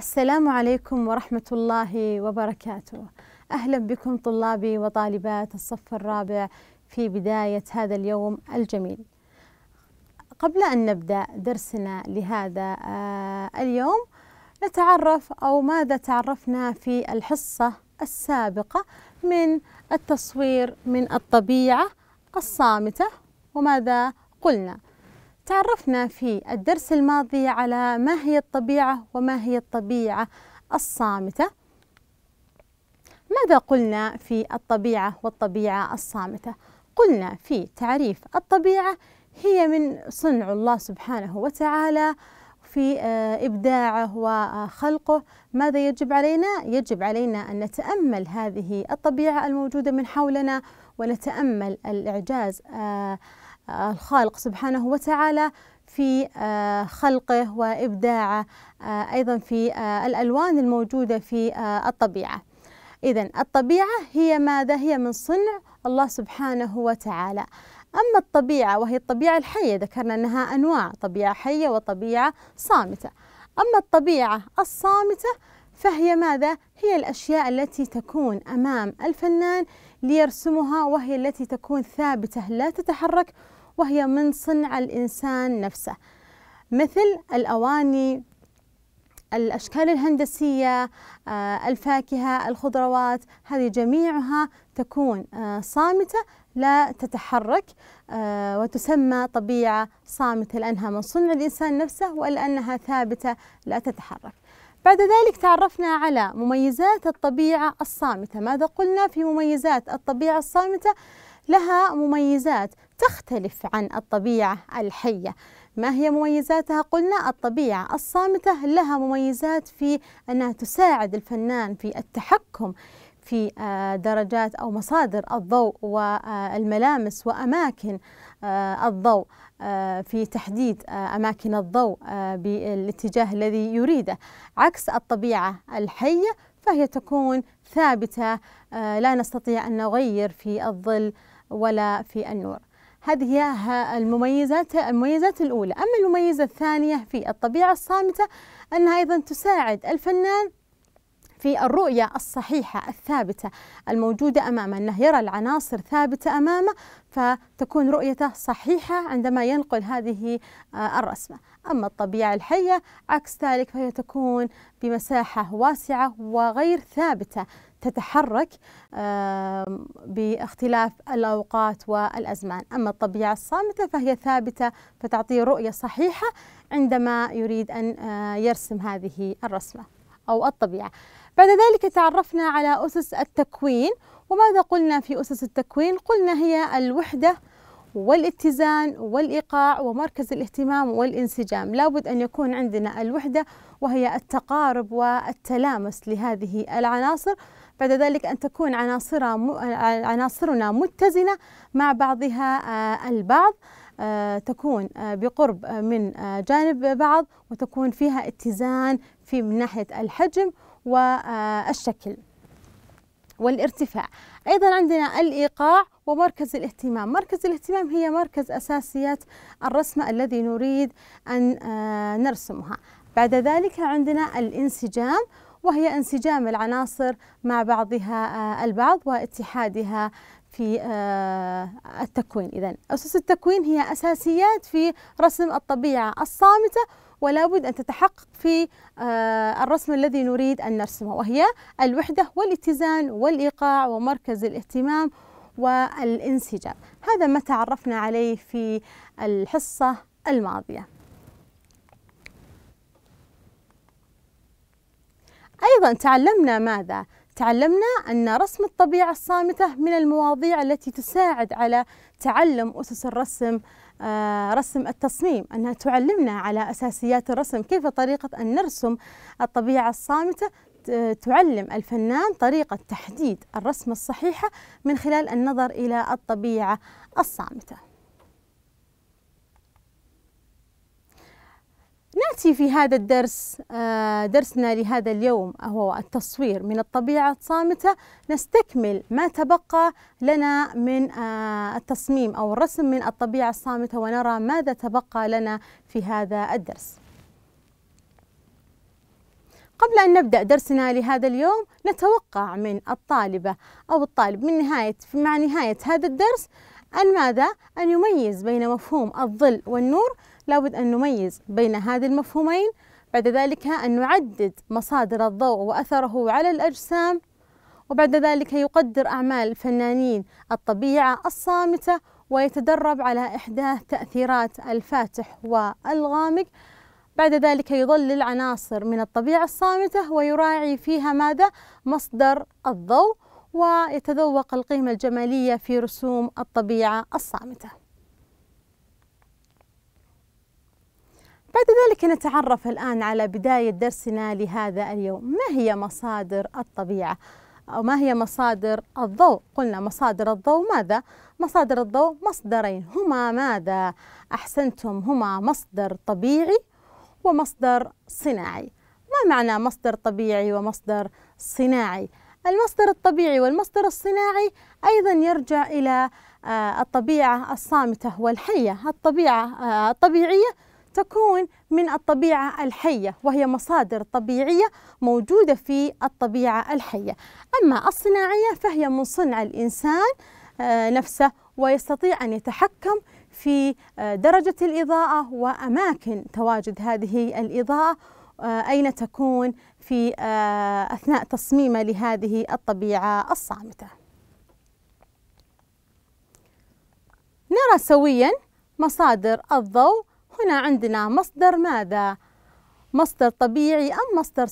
السلام عليكم ورحمة الله وبركاته. أهلا بكم طلابي وطالبات الصف الرابع في بداية هذا اليوم الجميل. قبل أن نبدأ درسنا لهذا آه، اليوم نتعرف أو ماذا تعرفنا في الحصة السابقة من التصوير من الطبيعة الصامتة وماذا قلنا؟ تعرفنا في الدرس الماضي على ما هي الطبيعة وما هي الطبيعة الصامتة ماذا قلنا في الطبيعة والطبيعة الصامتة؟ قلنا في تعريف الطبيعة هي من صنع الله سبحانه وتعالى في آه، إبداعه وخلقه ماذا يجب علينا؟ يجب علينا أن نتأمل هذه الطبيعة الموجودة من حولنا ونتأمل الإعجاز آه، الخالق سبحانه وتعالى في آه، خلقه وإبداعه آه، أيضا في آه، الألوان الموجودة في الطبيعة إذا الطبيعة هي ماذا؟ هي من صنع الله سبحانه وتعالى أما الطبيعة وهي الطبيعة الحية ذكرنا أنها أنواع طبيعة حية وطبيعة صامتة أما الطبيعة الصامتة فهي ماذا؟ هي الأشياء التي تكون أمام الفنان ليرسمها وهي التي تكون ثابتة لا تتحرك وهي من صنع الإنسان نفسه مثل الأواني الأشكال الهندسية آه، الفاكهة الخضروات هذه جميعها تكون آه، صامتة لا تتحرك آه، وتسمى طبيعة صامتة لأنها من صنع الإنسان نفسه ولأنها ثابتة لا تتحرك بعد ذلك تعرفنا على مميزات الطبيعة الصامتة ماذا قلنا في مميزات الطبيعة الصامتة لها مميزات تختلف عن الطبيعة الحية ما هي مميزاتها؟ قلنا الطبيعة الصامتة لها مميزات في أنها تساعد الفنان في التحكم في آه، درجات أو مصادر الضوء والملامس وأماكن آه، الضوء آه، في تحديد أماكن الضوء بالاتجاه الذي يريده عكس الطبيعة الحية فهي تكون ثابتة لا نستطيع أن نغير في الظل ولا في النور هذه هي المميزات المميزات الأولى أما المميزة الثانية في الطبيعة الصامتة أنها أيضا تساعد الفنان في الرؤية الصحيحة الثابتة الموجودة أمامه أنه يرى العناصر ثابتة أمامه فتكون رؤيته صحيحة عندما ينقل هذه آه، الرسمة أما الطبيعة الحية عكس ذلك فهي تكون بمساحة واسعة وغير ثابتة تتحرك باختلاف الأوقات والأزمان أما الطبيعة الصامتة فهي ثابتة فتعطي رؤية صحيحة عندما يريد أن يرسم هذه الرسمة أو الطبيعة بعد ذلك تعرفنا على أسس التكوين وماذا قلنا في أسس التكوين؟ قلنا هي الوحدة والاتزان والإيقاع ومركز الاهتمام والانسجام لابد أن يكون عندنا الوحدة وهي التقارب والتلامس لهذه العناصر بعد ذلك أن تكون عناصرنا متزنة مع بعضها آه، البعض آه، تكون آه، بقرب من جانب بعض وتكون فيها اتزان في من ناحية الحجم والشكل والارتفاع أيضا عندنا الإيقاع ومركز الاهتمام مركز الاهتمام هي مركز أساسيات الرسمة الذي نريد أن نرسمها بعد ذلك عندنا الانسجام وهي انسجام العناصر مع بعضها آه، البعض واتحادها في آه، التكوين إذا أسس التكوين هي أساسيات في رسم الطبيعة الصامتة ولا بد أن تتحقق في آه، الرسم الذي نريد أن نرسمه وهي الوحدة والاتزان والإيقاع ومركز الاهتمام والانسجام هذا ما تعرفنا عليه في الحصة الماضية أيضا تعلمنا ماذا؟ تعلمنا أن رسم الطبيعة الصامتة من المواضيع التي تساعد على تعلم أسس الرسم آه، رسم التصميم أنها تعلمنا على أساسيات الرسم كيف طريقة أن نرسم الطبيعة الصامتة تعلم الفنان طريقة تحديد الرسمة الصحيحة من خلال النظر إلى الطبيعة الصامتة ناتي في هذا الدرس آه، درسنا لهذا اليوم هو التصوير من الطبيعة الصامتة نستكمل ما تبقى لنا من آه، التصميم أو الرسم من الطبيعة الصامتة ونرى ماذا تبقى لنا في هذا الدرس قبل أن نبدأ درسنا لهذا اليوم نتوقع من الطالبة أو الطالب من نهاية مع نهاية هذا الدرس أن ماذا؟ أن يميز بين مفهوم الظل والنور لابد أن نميز بين هذه المفهومين بعد ذلك أن نعدد مصادر الضوء وأثره على الأجسام وبعد ذلك يقدر أعمال الفنانين الطبيعة الصامتة ويتدرب على إحداث تأثيرات الفاتح والغامق بعد ذلك يظلل عناصر من الطبيعة الصامتة ويراعي فيها ماذا؟ مصدر الضوء ويتذوق القيمة الجمالية في رسوم الطبيعة الصامتة بعد ذلك نتعرف الآن على بداية درسنا لهذا اليوم ما هي مصادر الطبيعة أو ما هي مصادر الضوء قلنا مصادر الضوء ماذا مصادر الضوء مصدرين هما ماذا أحسنتم هما مصدر طبيعي ومصدر صناعي ما معنى مصدر طبيعي ومصدر صناعي المصدر الطبيعي والمصدر الصناعي أيضا يرجع إلى آه، الطبيعة الصامتة والحية الطبيعة آه، الطبيعية تكون من الطبيعة الحية وهي مصادر طبيعية موجودة في الطبيعة الحية أما الصناعية فهي من صنع الإنسان آه، نفسه ويستطيع أن يتحكم في آه، درجة الإضاءة وأماكن تواجد هذه الإضاءة آه، أين تكون في أثناء تصميمه لهذه الطبيعة الصامتة نرى سويا مصادر الضوء هنا عندنا مصدر ماذا؟ مصدر طبيعي أم مصدر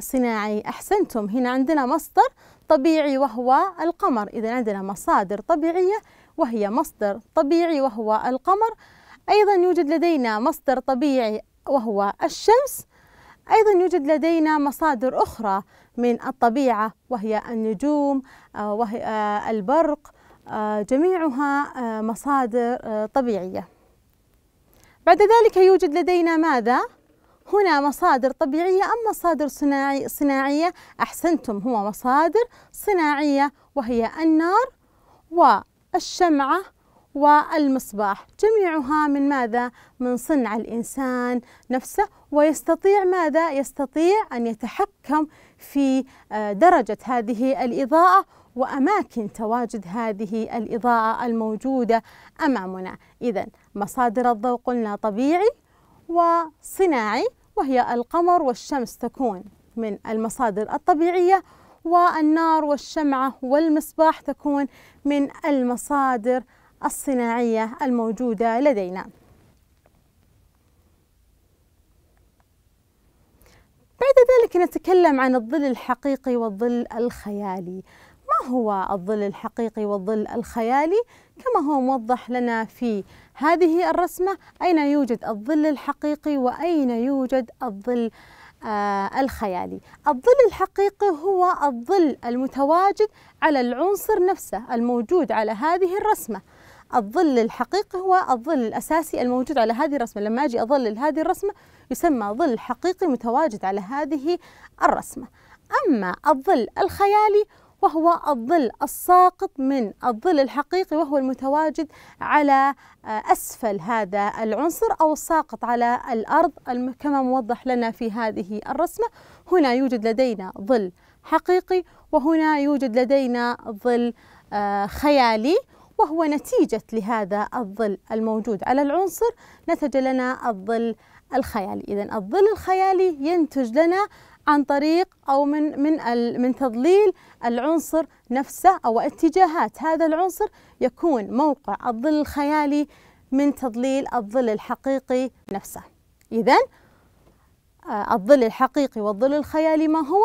صناعي؟ أحسنتم هنا عندنا مصدر طبيعي وهو القمر إذا عندنا مصادر طبيعية وهي مصدر طبيعي وهو القمر أيضا يوجد لدينا مصدر طبيعي وهو الشمس أيضا يوجد لدينا مصادر أخرى من الطبيعة وهي النجوم آه، وهي آه، البرق آه، جميعها مصادر طبيعيه بعد ذلك يوجد لدينا ماذا؟ هنا مصادر طبيعية أم مصادر صناعي صناعية أحسنتم هو مصادر صناعية وهي النار والشمعة والمصباح جميعها من ماذا؟ من صنع الإنسان نفسه ويستطيع ماذا؟ يستطيع أن يتحكم في آه، درجة هذه الإضاءة وأماكن تواجد هذه الإضاءة الموجودة أمامنا إذا مصادر الضوء قلنا طبيعي وصناعي وهي القمر والشمس تكون من المصادر الطبيعية والنار والشمعة والمصباح تكون من المصادر الصناعية الموجودة لدينا بعد ذلك نتكلم عن الظل الحقيقي والظل الخيالي ما هو الظل الحقيقي والظل الخيالي كما هو موضح لنا في هذه الرسمة أين يوجد الظل الحقيقي وأين يوجد الظل آه الخيالي الظل الحقيقي هو الظل المتواجد على العنصر نفسه الموجود على هذه الرسمة الظل الحقيقي هو الظل الأساسي الموجود على هذه الرسمة لما أجي أظلل هذه الرسمة يسمى ظل حقيقي متواجد على هذه الرسمة أما الظل الخيالي وهو الظل الساقط من الظل الحقيقي وهو المتواجد على آه، أسفل هذا العنصر أو الساقط على الأرض كما موضح لنا في هذه الرسمة هنا يوجد لدينا ظل حقيقي وهنا يوجد لدينا ظل آه، خيالي وهو نتيجة لهذا الظل الموجود على العنصر نتج لنا الظل الخيالي إذا الظل الخيالي ينتج لنا عن طريق أو من من من تضليل العنصر نفسه أو اتجاهات هذا العنصر يكون موقع الظل الخيالي من تضليل الظل الحقيقي نفسه إذا آه، الظل الحقيقي والظل الخيالي ما هو؟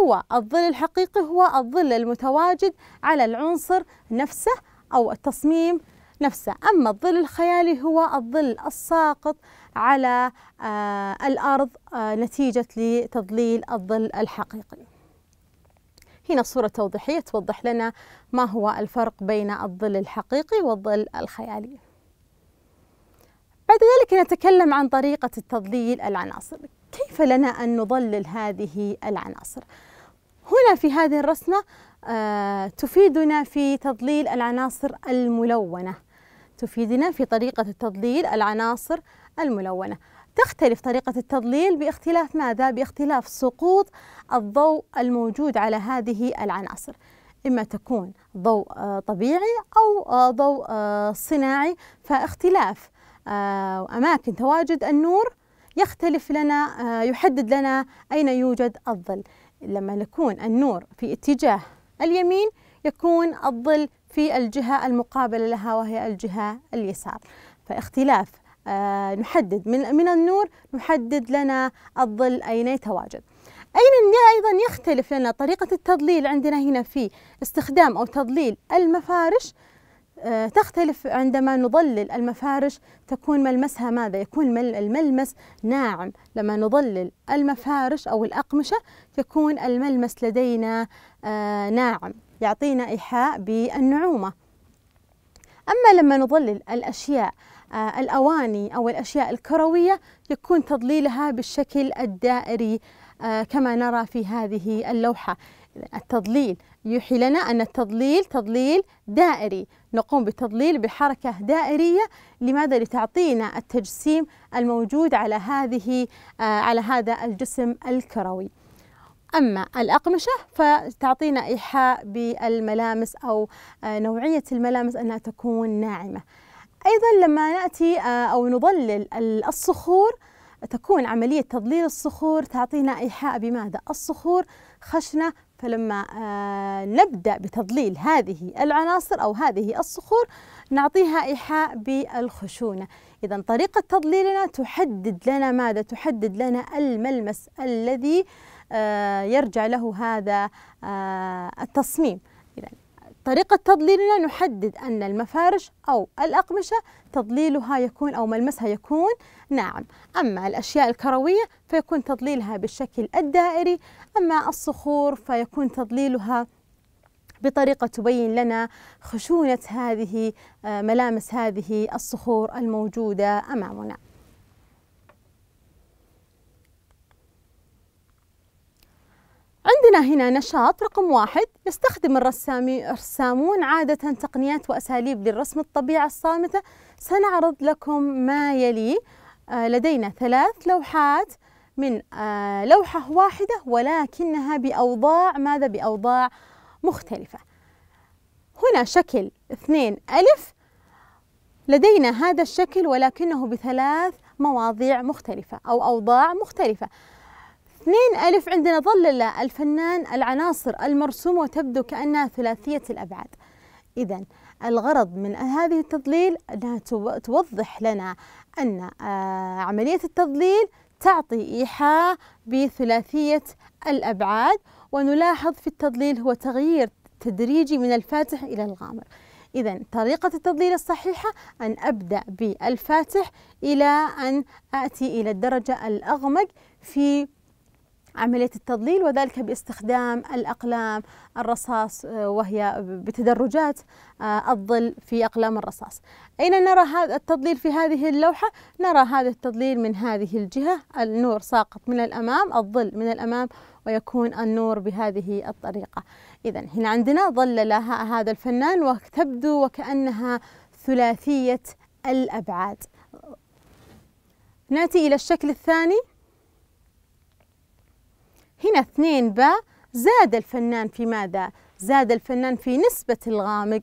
هو الظل الحقيقي هو الظل المتواجد على العنصر نفسه أو التصميم نفسه أما الظل الخيالي هو الظل الساقط على آه، الأرض آه، نتيجة لتضليل الظل الحقيقي هنا صورة توضيحية توضح لنا ما هو الفرق بين الظل الحقيقي والظل الخيالي بعد ذلك نتكلم عن طريقة التضليل العناصر كيف لنا أن نضلل هذه العناصر؟ هنا في هذه الرسمة آه، تفيدنا في تضليل العناصر الملونة تفيدنا في طريقة التضليل العناصر الملونة تختلف طريقة التضليل باختلاف ماذا؟ باختلاف سقوط الضوء الموجود على هذه العناصر إما تكون ضوء آه، طبيعي أو آه، ضوء آه، صناعي فاختلاف أماكن تواجد النور يختلف لنا يحدد لنا أين يوجد الظل لما يكون النور في اتجاه اليمين يكون الظل في الجهة المقابلة لها وهي الجهة اليسار فاختلاف آه، نحدد من, من النور نحدد لنا الظل أين يتواجد أين أيضا يختلف لنا طريقة التضليل عندنا هنا في استخدام أو تضليل المفارش آه، تختلف عندما نظلل المفارش تكون ملمسها ماذا؟ يكون الملمس ناعم لما نظلل المفارش أو الأقمشة يكون الملمس لدينا آه، ناعم يعطينا إيحاء بالنعومة أما لما نظلل الأشياء آه، الأواني أو الأشياء الكروية يكون تضليلها بالشكل الدائري آه، كما نرى في هذه اللوحة التضليل يوحي لنا أن التضليل تضليل دائري نقوم بتضليل بحركة دائرية لماذا لتعطينا التجسيم الموجود على هذه آه، على هذا الجسم الكروي أما الأقمشة فتعطينا إيحاء بالملامس أو نوعية الملامس أنها تكون ناعمة أيضا لما نأتي آه، أو نظلل الصخور تكون عملية تضليل الصخور تعطينا إيحاء بماذا؟ الصخور خشنة فلما آه، نبدأ بتضليل هذه العناصر أو هذه الصخور نعطيها إيحاء بالخشونة إذا طريقة تضليلنا تحدد لنا ماذا؟ تحدد لنا الملمس الذي آه، يرجع له هذا التصميم طريقة تضليلنا نحدد أن المفارش أو الأقمشة تضليلها يكون أو ملمسها يكون ناعم أما الأشياء الكروية فيكون تضليلها بالشكل الدائري أما الصخور فيكون تضليلها بطريقة تبين لنا خشونة هذه آه، ملامس هذه الصخور الموجودة أمامنا عندنا هنا نشاط رقم واحد يستخدم الرسامي الرسامون عادة تقنيات وأساليب للرسم الطبيعة الصامتة سنعرض لكم ما يلي آه، لدينا ثلاث لوحات من آه، لوحة واحدة ولكنها بأوضاع ماذا بأوضاع مختلفة هنا شكل اثنين ألف لدينا هذا الشكل ولكنه بثلاث مواضيع مختلفة أو أوضاع مختلفة اثنين ألف عندنا ظلل الفنان العناصر المرسومة وتبدو كأنها ثلاثية الأبعاد إذا الغرض من هذه التضليل أنها توضح لنا أن آه، عملية التضليل تعطي إيحاء بثلاثية الأبعاد ونلاحظ في التضليل هو تغيير تدريجي من الفاتح إلى الغامر إذا طريقة التضليل الصحيحة أن أبدأ بالفاتح إلى أن آتي إلى الدرجة الأغمق في عملية التضليل وذلك باستخدام الأقلام الرصاص آه، وهي بتدرجات آه، الظل في أقلام الرصاص أين نرى هذا التضليل في هذه اللوحة؟ نرى هذا التضليل من هذه الجهة النور ساقط من الأمام الظل من الأمام ويكون النور بهذه الطريقة إذا هنا عندنا لها هذا الفنان وتبدو وكأنها ثلاثية الأبعاد نأتي إلى الشكل الثاني هنا اثنين باء زاد الفنان في ماذا؟ زاد الفنان في نسبة الغامق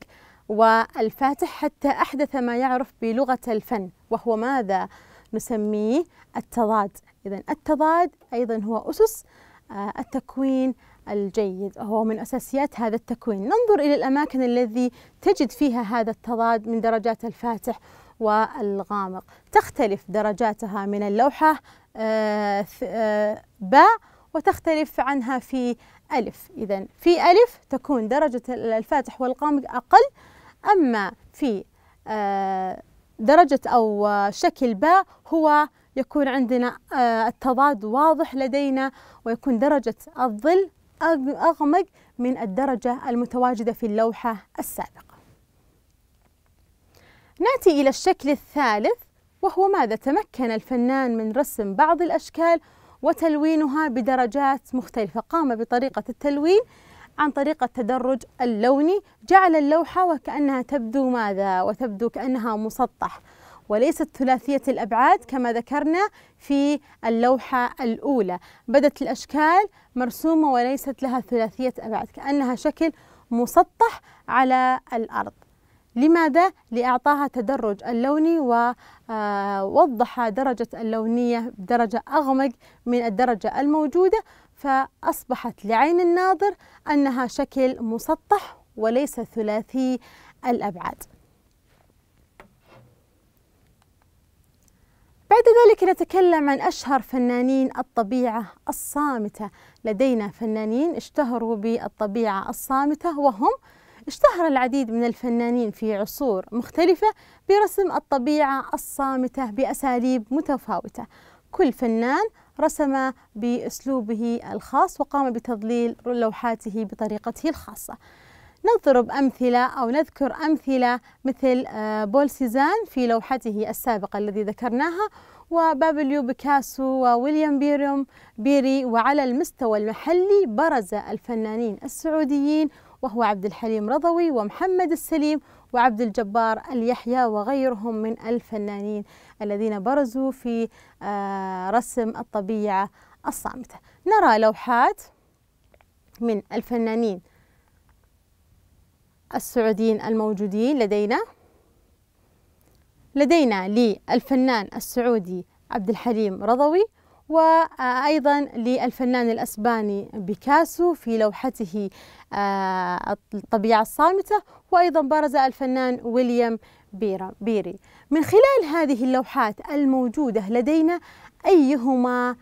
والفاتح حتى أحدث ما يعرف بلغة الفن وهو ماذا؟ نسميه التضاد إذا التضاد أيضا هو أسس آه، التكوين الجيد هو من أساسيات هذا التكوين ننظر إلى الأماكن الذي تجد فيها هذا التضاد من درجات الفاتح والغامق تختلف درجاتها من اللوحة آه، آه، باء وتختلف عنها في ألف إذا في ألف تكون درجة الفاتح والقامق أقل أما في آه، درجة أو شكل باء هو يكون عندنا آه، التضاد واضح لدينا ويكون درجة الظل أغمق من الدرجة المتواجدة في اللوحة السابقة نأتي إلى الشكل الثالث وهو ماذا تمكن الفنان من رسم بعض الأشكال وتلوينها بدرجات مختلفة قام بطريقة التلوين عن طريق التدرج اللوني جعل اللوحة وكأنها تبدو ماذا وتبدو كأنها مسطح وليست ثلاثية الأبعاد كما ذكرنا في اللوحة الأولى بدت الأشكال مرسومة وليست لها ثلاثية أبعاد كأنها شكل مسطح على الأرض لماذا؟ لإعطاها تدرج اللوني ووضح آه، درجة اللونية بدرجة أغمق من الدرجة الموجودة فأصبحت لعين الناظر أنها شكل مسطح وليس ثلاثي الأبعاد بعد ذلك نتكلم عن أشهر فنانين الطبيعة الصامتة لدينا فنانين اشتهروا بالطبيعة الصامتة وهم اشتهر العديد من الفنانين في عصور مختلفة برسم الطبيعة الصامتة بأساليب متفاوتة كل فنان رسم بأسلوبه الخاص وقام بتضليل لوحاته بطريقته الخاصة نضرب أمثلة أو نذكر أمثلة مثل آه، بول سيزان في لوحته السابقة الذي ذكرناها وبابليو بيكاسو وويليام بيريوم بيري وعلى المستوى المحلي برز الفنانين السعوديين وهو عبد الحليم رضوي ومحمد السليم وعبد الجبار اليحيى وغيرهم من الفنانين الذين برزوا في آه، رسم الطبيعة الصامتة نرى لوحات من الفنانين السعوديين الموجودين لدينا لدينا للفنان السعودي عبد الحليم رضوي وأيضا للفنان الأسباني بيكاسو في لوحته آه، الطبيعة الصامتة وأيضا برز الفنان ويليام بيري من خلال هذه اللوحات الموجودة لدينا أيهما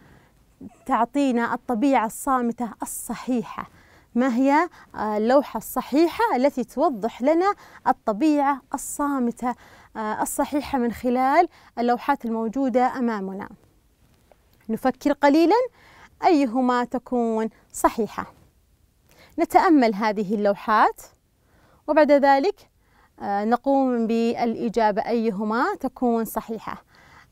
تعطينا الطبيعة الصامتة الصحيحة ما هي آه، اللوحة الصحيحة التي توضح لنا الطبيعة الصامتة آه، الصحيحة من خلال اللوحات الموجودة أمامنا نفكر قليلا أيهما تكون صحيحة نتأمل هذه اللوحات وبعد ذلك آه، نقوم بالإجابة أيهما تكون صحيحة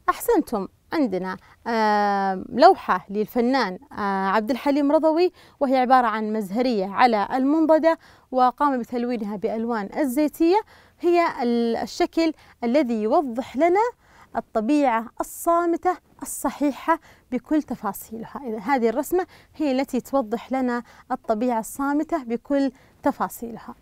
أحسنتم عندنا آه، لوحة للفنان آه، عبد الحليم رضوي وهي عبارة عن مزهرية على المنضدة وقام بتلوينها بألوان الزيتية هي الشكل الذي يوضح لنا الطبيعة الصامتة الصحيحة بكل تفاصيلها إذا هذه الرسمة هي التي توضح لنا الطبيعة الصامتة بكل تفاصيلها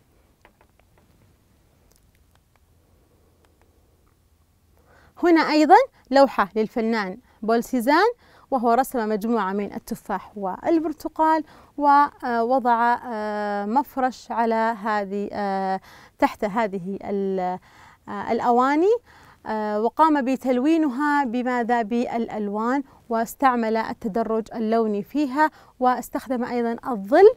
هنا أيضا لوحة للفنان بول سيزان وهو رسم مجموعة من التفاح والبرتقال ووضع آه، مفرش على هذه آه، تحت هذه آه، الأواني آه، وقام بتلوينها بماذا بالألوان واستعمل التدرج اللوني فيها واستخدم أيضا الظل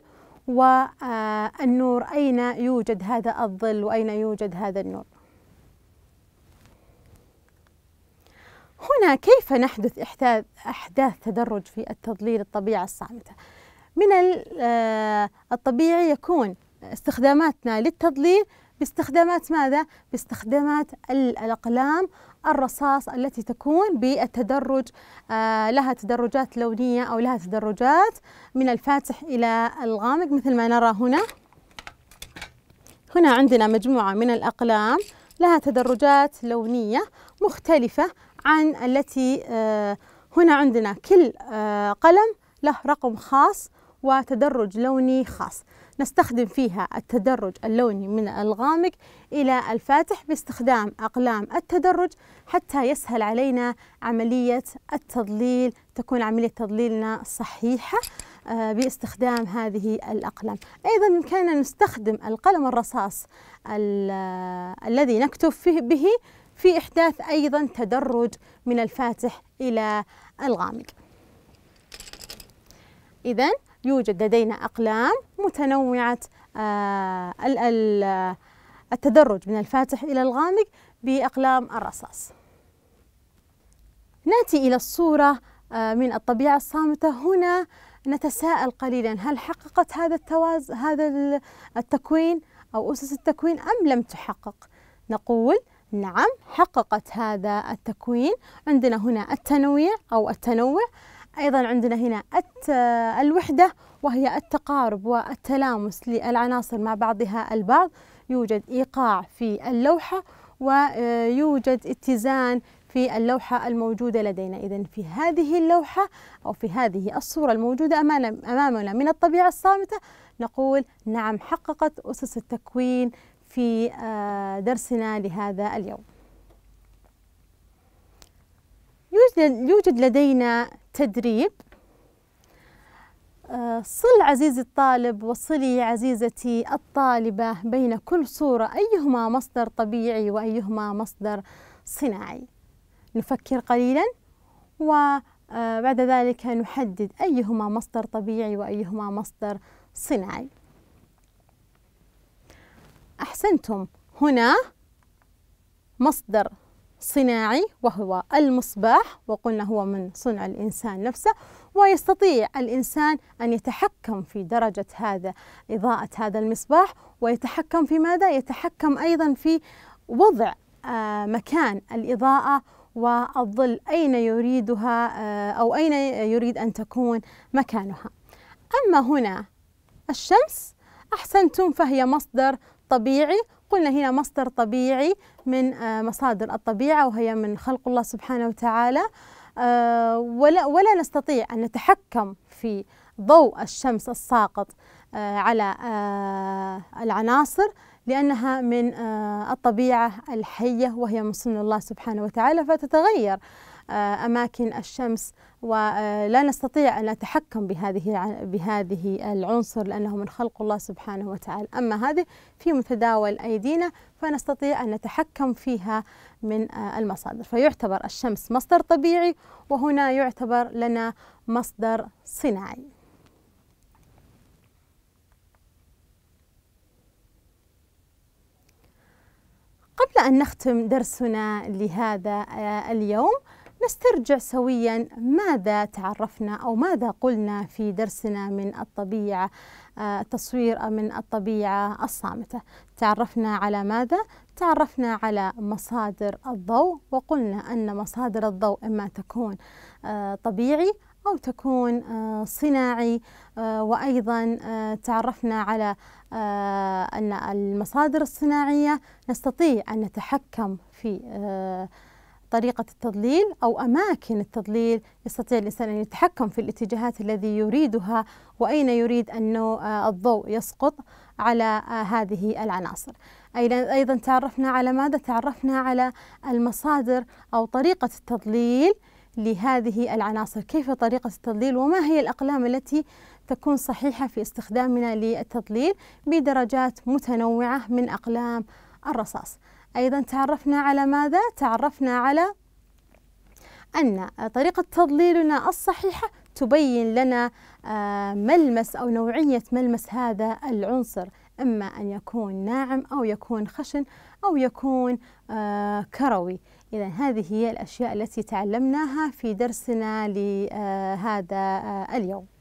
والنور أين يوجد هذا الظل وأين يوجد هذا النور هنا كيف نحدث إحداث, أحداث تدرج في التضليل الطبيعة الصامتة من آه، الطبيعي يكون استخداماتنا للتضليل باستخدامات ماذا؟ باستخدامات الأقلام الرصاص التي تكون بالتدرج آه، لها تدرجات لونية أو لها تدرجات من الفاتح إلى الغامق مثل ما نرى هنا هنا عندنا مجموعة من الأقلام لها تدرجات لونية مختلفة عن التي آه، هنا عندنا كل آه، قلم له رقم خاص وتدرج لوني خاص نستخدم فيها التدرج اللوني من الغامق إلى الفاتح باستخدام أقلام التدرج حتى يسهل علينا عملية التضليل تكون عملية تضليلنا صحيحة آه، باستخدام هذه الأقلام أيضا كان نستخدم القلم الرصاص آه، الذي نكتب فيه به في إحداث أيضا تدرج من الفاتح إلى الغامق إذا يوجد لدينا أقلام متنوعة آه، التدرج من الفاتح إلى الغامق بأقلام الرصاص نأتي إلى الصورة آه، من الطبيعة الصامتة هنا نتساءل قليلا هل حققت هذا التواز هذا التكوين أو أسس التكوين أم لم تحقق نقول نعم حققت هذا التكوين عندنا هنا التنويع أو التنوع أيضا عندنا هنا الوحدة وهي التقارب والتلامس للعناصر مع بعضها البعض يوجد إيقاع في اللوحة ويوجد اتزان في اللوحة الموجودة لدينا إذا في هذه اللوحة أو في هذه الصورة الموجودة أمامنا من الطبيعة الصامتة نقول نعم حققت أسس التكوين في آه، درسنا لهذا اليوم يوجد لدينا تدريب آه، صل عزيزي الطالب وصلي عزيزتي الطالبة بين كل صورة أيهما مصدر طبيعي وأيهما مصدر صناعي نفكر قليلا وبعد آه، ذلك نحدد أيهما مصدر طبيعي وأيهما مصدر صناعي أحسنتم هنا مصدر صناعي وهو المصباح وقلنا هو من صنع الإنسان نفسه ويستطيع الإنسان أن يتحكم في درجة هذا إضاءة هذا المصباح ويتحكم في ماذا؟ يتحكم أيضا في وضع آه، مكان الإضاءة والظل أين يريدها آه، أو أين يريد أن تكون مكانها أما هنا الشمس أحسنتم فهي مصدر الطبيعي قلنا هنا مصدر طبيعي من آه، مصادر الطبيعة وهي من خلق الله سبحانه وتعالى آه، ولا, ولا نستطيع أن نتحكم في ضوء الشمس الساقط آه، على العناصر لأنها من الطبيعة الحية وهي من صنع الله سبحانه وتعالى فتتغير آه، أماكن الشمس ولا نستطيع أن نتحكم بهذه بهذه العنصر لأنه من خلق الله سبحانه وتعالى أما هذه في متداول أيدينا فنستطيع أن نتحكم فيها من آه، المصادر فيعتبر الشمس مصدر طبيعي وهنا يعتبر لنا مصدر صناعي قبل أن نختم درسنا لهذا آه، اليوم نسترجع سويا ماذا تعرفنا أو ماذا قلنا في درسنا من الطبيعة آه، تصوير من الطبيعة الصامتة تعرفنا على ماذا؟ تعرفنا على مصادر الضوء وقلنا أن مصادر الضوء إما تكون آه، طبيعي أو تكون آه، صناعي وأيضا تعرفنا على أن المصادر الصناعية نستطيع أن نتحكم في طريقة التضليل أو أماكن التضليل يستطيع الإنسان أن يتحكم في الاتجاهات الذي يريدها وأين يريد أن آه، الضوء يسقط على آه، هذه العناصر أيضا تعرفنا على ماذا؟ تعرفنا على المصادر أو طريقة التضليل لهذه العناصر كيف طريقة التضليل وما هي الأقلام التي تكون صحيحة في استخدامنا للتضليل بدرجات متنوعة من أقلام الرصاص أيضا تعرفنا على ماذا؟ تعرفنا على أن طريقة تضليلنا الصحيحة تبين لنا آه، ملمس أو نوعية ملمس هذا العنصر إما أن يكون ناعم أو يكون خشن أو يكون آه، كروي إذا هذه هي الأشياء التي تعلمناها في درسنا لهذا آه، اليوم